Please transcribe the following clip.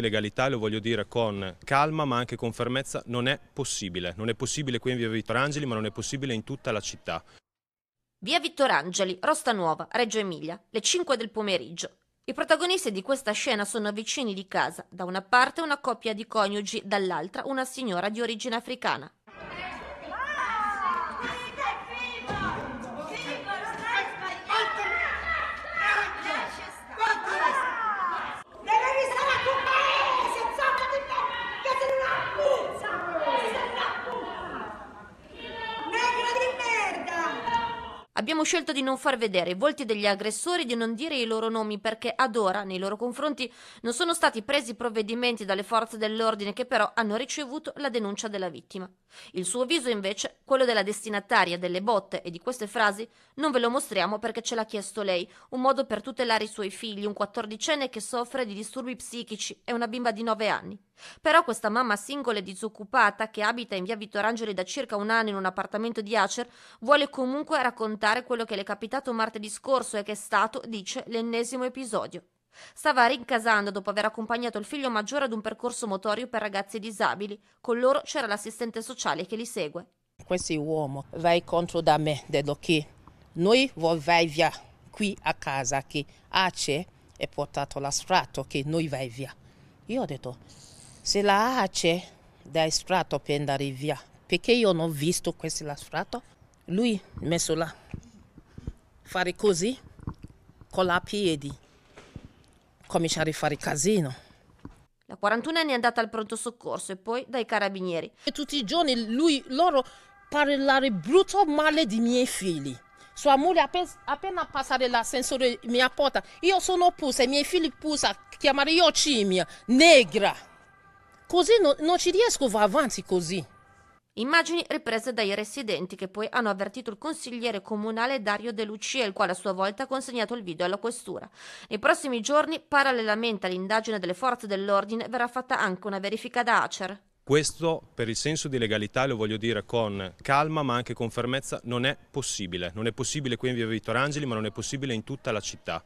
Legalità, lo voglio dire con calma ma anche con fermezza, non è possibile. Non è possibile qui in via Vittorangeli ma non è possibile in tutta la città. Via Vittorangeli, Rosta Nuova, Reggio Emilia, le 5 del pomeriggio. I protagonisti di questa scena sono vicini di casa, da una parte una coppia di coniugi, dall'altra una signora di origine africana. Abbiamo scelto di non far vedere i volti degli aggressori, di non dire i loro nomi perché ad ora nei loro confronti non sono stati presi provvedimenti dalle forze dell'ordine che però hanno ricevuto la denuncia della vittima. Il suo viso invece, quello della destinataria delle botte e di queste frasi, non ve lo mostriamo perché ce l'ha chiesto lei, un modo per tutelare i suoi figli, un quattordicenne che soffre di disturbi psichici e una bimba di 9 anni. Però questa mamma singola e disoccupata, che abita in via Vittorangeli da circa un anno in un appartamento di Acer, vuole comunque raccontare quello che le è capitato martedì scorso e che è stato, dice, l'ennesimo episodio. Stava rincasando dopo aver accompagnato il figlio maggiore ad un percorso motorio per ragazzi disabili. Con loro c'era l'assistente sociale che li segue. Questo uomo va incontro da me, detto che noi vai via qui a casa, che Ace è portato la strato, che noi vai via. Io ho detto, se la A da strato per andare via, perché io non ho visto questo strato, lui messo là, fare così con la piedi, cominciare a fare casino. La 41enne è andata al pronto soccorso e poi dai carabinieri. E tutti i giorni lui, loro parlare brutto male di miei figli. Sua moglie appena, passare l'ascensore mi porta. Io sono pusa, i miei figli pusa, chiamare io cimia, negra. Così no, non ci riesco a va avanti così. Immagini riprese dai residenti che poi hanno avvertito il consigliere comunale Dario De Lucia, il quale a sua volta ha consegnato il video alla questura. Nei prossimi giorni, parallelamente all'indagine delle forze dell'ordine, verrà fatta anche una verifica da Acer. Questo per il senso di legalità, lo voglio dire con calma ma anche con fermezza, non è possibile. Non è possibile qui in via Vittorangeli ma non è possibile in tutta la città.